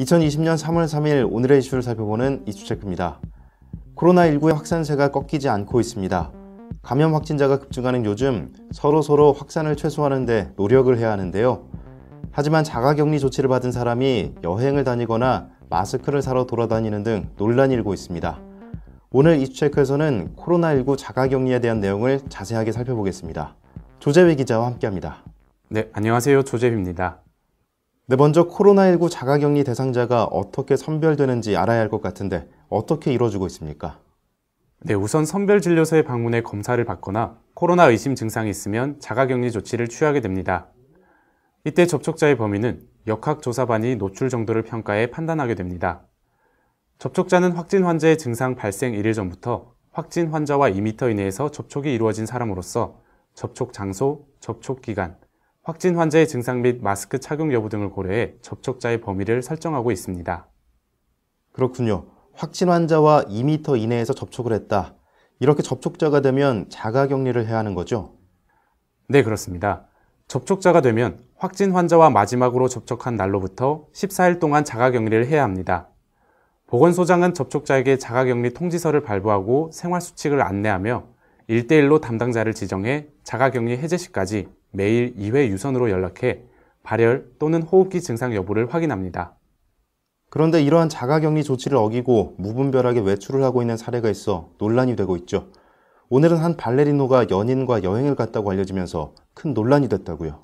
2020년 3월 3일 오늘의 이슈를 살펴보는 이슈체크입니다. 코로나19의 확산세가 꺾이지 않고 있습니다. 감염 확진자가 급증하는 요즘 서로서로 확산을 최소화하는 데 노력을 해야 하는데요. 하지만 자가격리 조치를 받은 사람이 여행을 다니거나 마스크를 사러 돌아다니는 등 논란이 일고 있습니다. 오늘 이슈체크에서는 코로나19 자가격리에 대한 내용을 자세하게 살펴보겠습니다. 조재회 기자와 함께합니다. 네, 안녕하세요. 조재입니다 네, 먼저 코로나19 자가격리 대상자가 어떻게 선별되는지 알아야 할 것 같은데 어떻게 이루어지고 있습니까? 네, 우선 선별진료소에 방문해 검사를 받거나 코로나 의심 증상이 있으면 자가격리 조치를 취하게 됩니다. 이때 접촉자의 범위는 역학조사반이 노출 정도를 평가해 판단하게 됩니다. 접촉자는 확진 환자의 증상 발생 1일 전부터 확진 환자와 2m 이내에서 접촉이 이루어진 사람으로서 접촉 장소, 접촉 기간, 확진 환자의 증상 및 마스크 착용 여부 등을 고려해 접촉자의 범위를 설정하고 있습니다. 그렇군요. 확진 환자와 2m 이내에서 접촉을 했다. 이렇게 접촉자가 되면 자가 격리를 해야 하는 거죠? 네, 그렇습니다. 접촉자가 되면 확진 환자와 마지막으로 접촉한 날로부터 14일 동안 자가 격리를 해야 합니다. 보건소장은 접촉자에게 자가 격리 통지서를 발부하고 생활 수칙을 안내하며 1대1로 담당자를 지정해 자가 격리 해제 시까지 매일 2회 유선으로 연락해 발열 또는 호흡기 증상 여부를 확인합니다. 그런데 이러한 자가격리 조치를 어기고 무분별하게 외출을 하고 있는 사례가 있어 논란이 되고 있죠. 오늘은 한 발레리노가 연인과 여행을 갔다고 알려지면서 큰 논란이 됐다고요.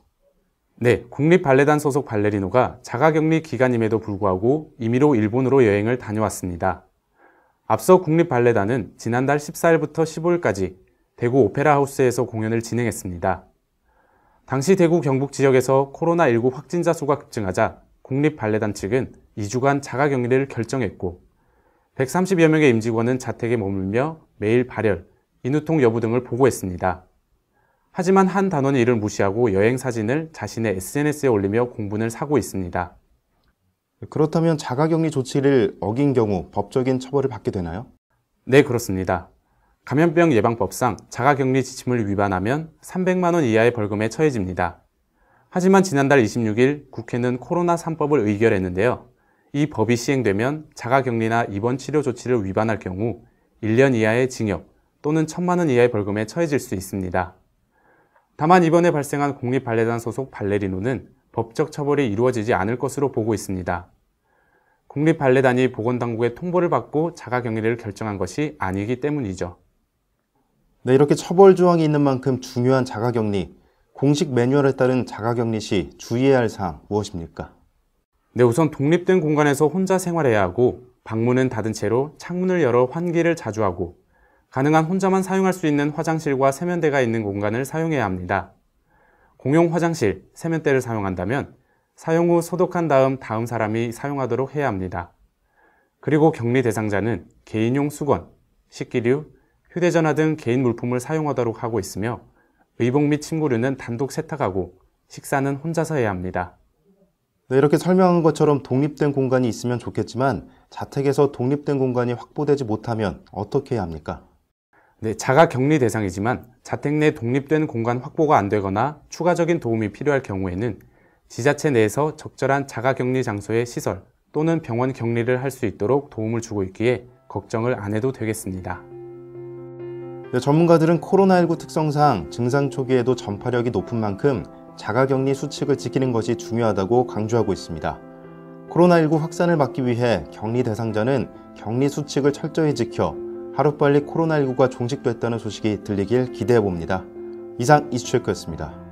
네, 국립발레단 소속 발레리노가 자가격리 기간임에도 불구하고 임의로 일본으로 여행을 다녀왔습니다. 앞서 국립발레단은 지난달 14일부터 15일까지 대구 오페라 하우스에서 공연을 진행했습니다. 당시 대구 경북 지역에서 코로나19 확진자 수가 급증하자 국립발레단 측은 2주간 자가격리를 결정했고 130여 명의 임직원은 자택에 머물며 매일 발열, 인후통 여부 등을 보고했습니다. 하지만 한 단원이 이를 무시하고 여행 사진을 자신의 SNS에 올리며 공분을 사고 있습니다. 그렇다면 자가격리 조치를 어긴 경우 법적인 처벌을 받게 되나요? 네, 그렇습니다. 감염병 예방법상 자가격리 지침을 위반하면 300만 원 이하의 벌금에 처해집니다. 하지만 지난달 26일 국회는 코로나 3법을 의결했는데요. 이 법이 시행되면 자가격리나 입원 치료 조치를 위반할 경우 1년 이하의 징역 또는 1천만 원 이하의 벌금에 처해질 수 있습니다. 다만 이번에 발생한 국립발레단 소속 발레리노는 법적 처벌이 이루어지지 않을 것으로 보고 있습니다. 국립발레단이 보건당국의 통보를 받고 자가격리를 결정한 것이 아니기 때문이죠. 네, 이렇게 처벌 조항이 있는 만큼 중요한 자가격리, 공식 매뉴얼에 따른 자가격리 시 주의해야 할 사항 무엇입니까? 네, 우선 독립된 공간에서 혼자 생활해야 하고 방문은 닫은 채로 창문을 열어 환기를 자주 하고 가능한 혼자만 사용할 수 있는 화장실과 세면대가 있는 공간을 사용해야 합니다. 공용 화장실, 세면대를 사용한다면 사용 후 소독한 다음 다음 사람이 사용하도록 해야 합니다. 그리고 격리 대상자는 개인용 수건, 식기류, 휴대전화 등 개인 물품을 사용하도록 하고 있으며 의복 및 침구류는 단독 세탁하고 식사는 혼자서 해야 합니다. 네, 이렇게 설명한 것처럼 독립된 공간이 있으면 좋겠지만 자택에서 독립된 공간이 확보되지 못하면 어떻게 해야 합니까? 네, 자가 격리 대상이지만 자택 내 독립된 공간 확보가 안 되거나 추가적인 도움이 필요할 경우에는 지자체 내에서 적절한 자가 격리 장소의 시설 또는 병원 격리를 할 수 있도록 도움을 주고 있기에 걱정을 안 해도 되겠습니다. 네, 전문가들은 코로나19 특성상 증상 초기에도 전파력이 높은 만큼 자가격리 수칙을 지키는 것이 중요하다고 강조하고 있습니다. 코로나19 확산을 막기 위해 격리 대상자는 격리 수칙을 철저히 지켜 하루빨리 코로나19가 종식됐다는 소식이 들리길 기대해봅니다. 이상 이슈체크였습니다.